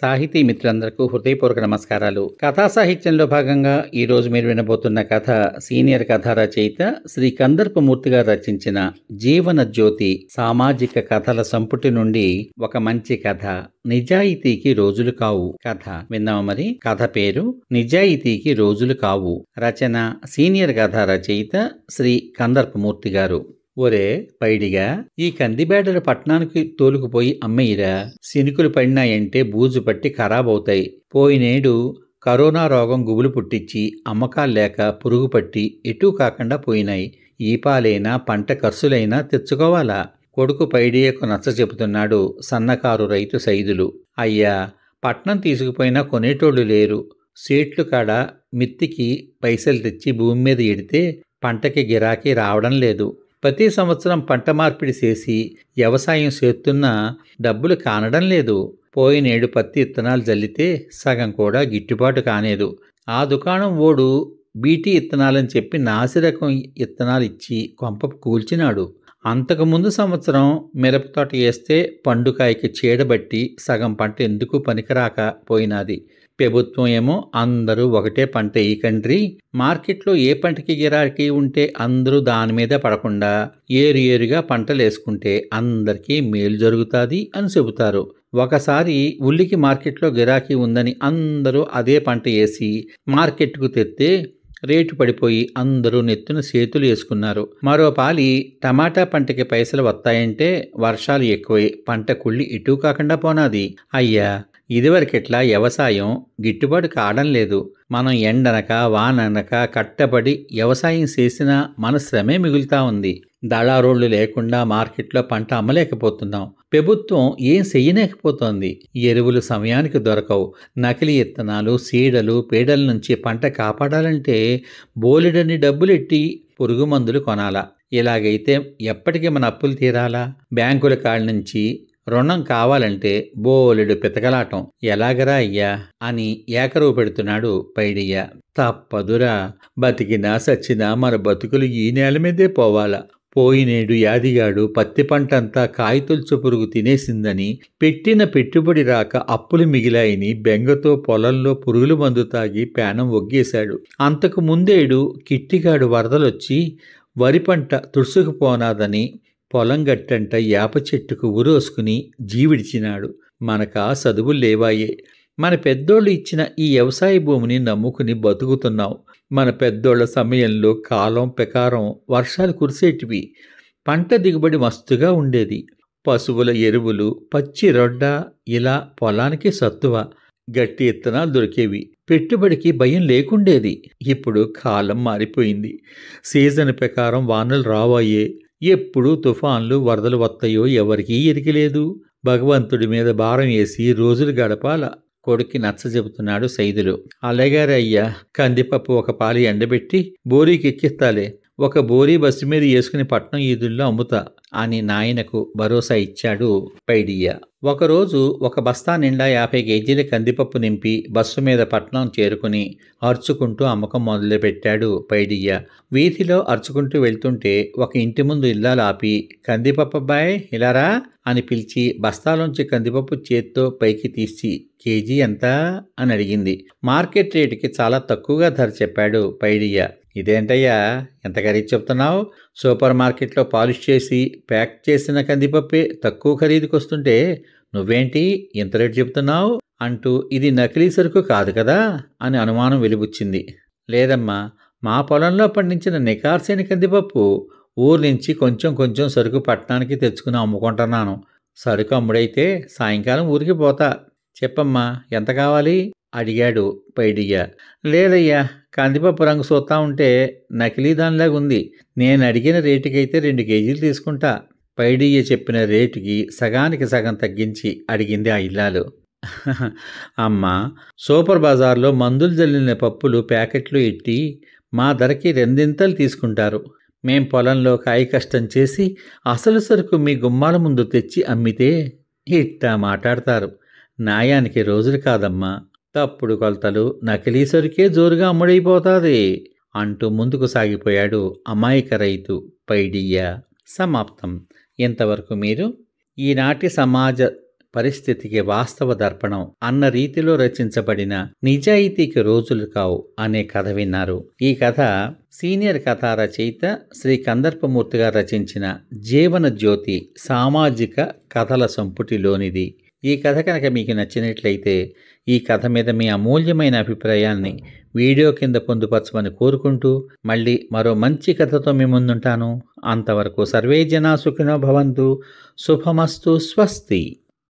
సాహితీ మిత్రులందరకు హృదయపూర్వక నమస్కారాలు కథా సాహిత్యంలో భాగంగా ఈరోజు మీరు వినబోతున్న కథ సీనియర్ కథ రచయిత శ్రీ కందర్పమూర్తి గారు రచించిన జీవన జ్యోతి సామాజిక కథల సంపుటి నుండి ఒక మంచి కథ నిజాయితీకి రోజులు కావు కథ విన్నామా మరి కథ పేరు నిజాయితీకి రోజులు కావు రచన సీనియర్ కథా రచయిత శ్రీ కందర్పమూర్తి గారు ఒరే పైడిగా ఈ కందిబేడలు పట్నానికి తోలుకుపోయి అమ్మయ్యరా సినుకులు పడినాయంటే బూజు పట్టి ఖరాబవుతాయి పోయినేడు కరోనా రోగం గుబులు పుట్టించి అమ్మకాలు లేక పురుగు పట్టి ఎటూ కాకుండా పోయినాయి ఈ పాలైనా పంట ఖర్చులైనా తెచ్చుకోవాలా కొడుకు పైడియకు నచ్చ చెబుతున్నాడు సన్నకారు రైతు సైదులు అయ్యా పట్నం తీసుకుపోయినా కొనేటోళ్ళు లేరు సీట్లు కాడ మిత్తికి పైసలు తెచ్చి భూమి మీద ఎడితే పంటకి గిరాకీ రావడం లేదు ప్రతి సంవత్సరం పంట మార్పిడి చేసి వ్యవసాయం చేస్తున్నా డబ్బులు కానడం లేదు పోయినేడు పత్తి ఇత్తనాలు జల్లితే సగం కూడా గిట్టుబాటు కానేదు ఆ దుకాణం ఓడు బీటీ ఇత్తనాలని చెప్పి నాసిరకం ఇత్తనాలు ఇచ్చి కొంప కూల్చినాడు అంతకుముందు సంవత్సరం మిరపతోట వేస్తే పండుకాయకి చీడబట్టి సగం పంట ఎందుకు పనికిరాక పోయినాది ప్రభుత్వం ఏమో అందరూ ఒకటే పంట ఈకండ్రి మార్కెట్లో ఏ పంటకి గిరాకీ ఉంటే అందరూ దాని మీద పడకుండా ఏరు ఏరుగా పంటలేసుకుంటే అందరికీ మేలు జరుగుతుంది అని చెబుతారు ఒకసారి ఉల్లికి మార్కెట్లో గిరాకీ ఉందని అందరూ అదే పంట వేసి మార్కెట్కు తెత్తే రేటు పడిపోయి అందరూ నెత్తున చేతులు వేసుకున్నారు మరో పాలి టమాటా పంటకి పైసలు వస్తాయంటే వర్షాలు ఎక్కువై పంట కుళ్ళి ఇటు కాకుండా పోనాది అయ్యా ఇదివరకెట్లా వ్యవసాయం గిట్టుబాటు కావడం లేదు మనం ఎండనక వాననక కట్టబడి వ్యవసాయం చేసినా మన శ్రమే మిగులుతా ఉంది దళారోళ్లు లేకుండా మార్కెట్లో పంట అమ్మలేకపోతున్నాం ప్రభుత్వం ఏం చెయ్యలేకపోతోంది ఎరువులు సమయానికి దొరకవు నకిలీ ఇత్తనాలు సీడలు పీడల నుంచి పంట కాపాడాలంటే బోలెడన్ని డబ్బులెట్టి పురుగు మందులు కొనాలా ఇలాగైతే ఎప్పటికీ మన అప్పులు తీరాలా బ్యాంకుల కాళ్ళ నుంచి రుణం కావాలంటే బోలెడు పితకలాటం ఎలాగరా అయ్యా అని ఏకరువు పెడుతున్నాడు పైడియ్య తప్పదురా బతికినా సచ్చినా మన బతుకులు ఈ నేల మీదే పోవాలా పోయినేడు యాదిగాడు పత్తి పంటంతా కాయతొలుచు పురుగు తినేసిందని పెట్టిన పెట్టుబడి రాక అప్పులు మిగిలాయని బెంగతో పొలంలో పురుగుల మందు తాగి పేనం ఒగ్గేశాడు అంతకు ముందేడు కిట్టిగాడు వరదలొచ్చి వరి పంట తుడుసుకుపోనాదని పొలం గట్టంట యాప చెట్టుకు ఉరోసుకుని జీవిడిచినాడు మనకా సదువులు లేవాయే మన పెద్దోళ్ళు ఇచ్చిన ఈ వ్యవసాయ భూమిని నమ్ముకుని బతుకుతున్నాం మన పెద్దోళ్ల సమయంలో కాలం పెకారం వర్షాలు కురిసేటివి పంట దిగుబడి మస్తుగా ఉండేది పశువుల ఎరువులు పచ్చి రొడ్డ ఇలా పొలానికి సత్తువ గట్టి ఇత్తనాలు దొరికేవి పెట్టుబడికి భయం లేకుండేది ఇప్పుడు కాలం మారిపోయింది సీజన్ ప్రకారం వానలు రావాయే ఎప్పుడు తుఫాన్లు వరదలు వస్తాయో ఎవరికీ ఎరిగిలేదు భగవంతుడి మీద భారం వేసి రోజులు గడపాల కొడుక్కి నచ్చ చెబుతున్నాడు సైదులు అలాగారే అయ్యా కందిపప్పు ఒక పాలి ఎండబెట్టి బోరీకి ఎక్కిస్తాలే ఒక బోరీ బస్సు మీద వేసుకుని పట్నం ఈదుల్లో అమ్ముతా అని నాయనకు భరోసా ఇచ్చాడు పైడియ్య ఒకరోజు ఒక బస్తా నిండా యాభై కేజీల కందిపప్పు నింపి బస్సు మీద పట్నం చేరుకుని అరుచుకుంటూ అమ్మకం మొదలుపెట్టాడు పైడియ్య వీధిలో అరుచుకుంటూ వెళ్తుంటే ఒక ఇంటి ముందు ఇల్లాలు ఆపి కందిపప్పబ్బాయ్ ఇలారా అని పిలిచి బస్తాలోంచి కందిపప్పు చేత్తో పైకి తీసి కేజీ ఎంత అని అడిగింది మార్కెట్ రేటుకి చాలా తక్కువగా ధర చెప్పాడు పైడియ్య ఇదేంటయ్యా ఎంత ఖరీదు చెప్తున్నావు సూపర్ మార్కెట్లో పాలిష్ చేసి ప్యాక్ చేసిన కందిపప్పే తక్కువ ఖరీదుకొస్తుంటే వస్తుంటే నువ్వేంటి ఇంత రేటు చెప్తున్నావు అంటూ ఇది నకిలీ సరుకు కాదు కదా అని అనుమానం వెలిబుచ్చింది లేదమ్మా మా పొలంలో పండించిన నికార్సేని కందిపప్పు ఊరు నుంచి కొంచెం కొంచెం సరుకు పట్టణానికి తెచ్చుకుని అమ్ముకుంటున్నాను సరుకు అమ్ముడైతే సాయంకాలం ఊరికి పోతా చెప్పమ్మా ఎంత కావాలి అడిగాడు పైడియ్య లేదయ్యా కందిపప్పు రంగు చూస్తా ఉంటే నకిలీ ఉంది నేను అడిగిన రేటుకైతే రెండు కేజీలు తీసుకుంటా పైడియ్య చెప్పిన రేటుకి సగానికి సగం తగ్గించి అడిగింది ఆ ఇల్లాలు అమ్మా సూపర్ బజార్లో మందులు జల్లిన పప్పులు ప్యాకెట్లు ఎట్టి మా ధరకి రెండింతలు తీసుకుంటారు మేం పొలంలో కాయ కష్టం చేసి అసలు సరుకు మీ గుమ్మాల ముందు తెచ్చి అమ్మితే ఇట్టా మాట్లాడతారు న్యాయానికి రోజులు కాదమ్మా తప్పుడు కొలతలు నకిలీ సరికే జోరుగా అమ్ముడైపోతాది అంటూ ముందుకు సాగిపోయాడు అమాయక రైతు పైడియ్య సమాప్తం ఇంతవరకు మీరు ఈనాటి సమాజ పరిస్థితికి వాస్తవ దర్పణం అన్న రీతిలో రచించబడిన నిజాయితీకి రోజులు కావు అనే కథ విన్నారు ఈ కథ సీనియర్ కథా రచయిత శ్రీ కందర్పమూర్తిగా రచించిన జీవన జ్యోతి సామాజిక కథల సంపుటిలోనిది ఈ కథ కనుక మీకు నచ్చినట్లయితే ఈ కథ మీద మీ అమూల్యమైన అభిప్రాయాన్ని వీడియో కింద పొందుపరచమని కోరుకుంటూ మళ్ళీ మరో మంచి కథతో మీ ముందుంటాను అంతవరకు సర్వే జనా సుఖినో భవంతు శుభమస్తు స్వస్తి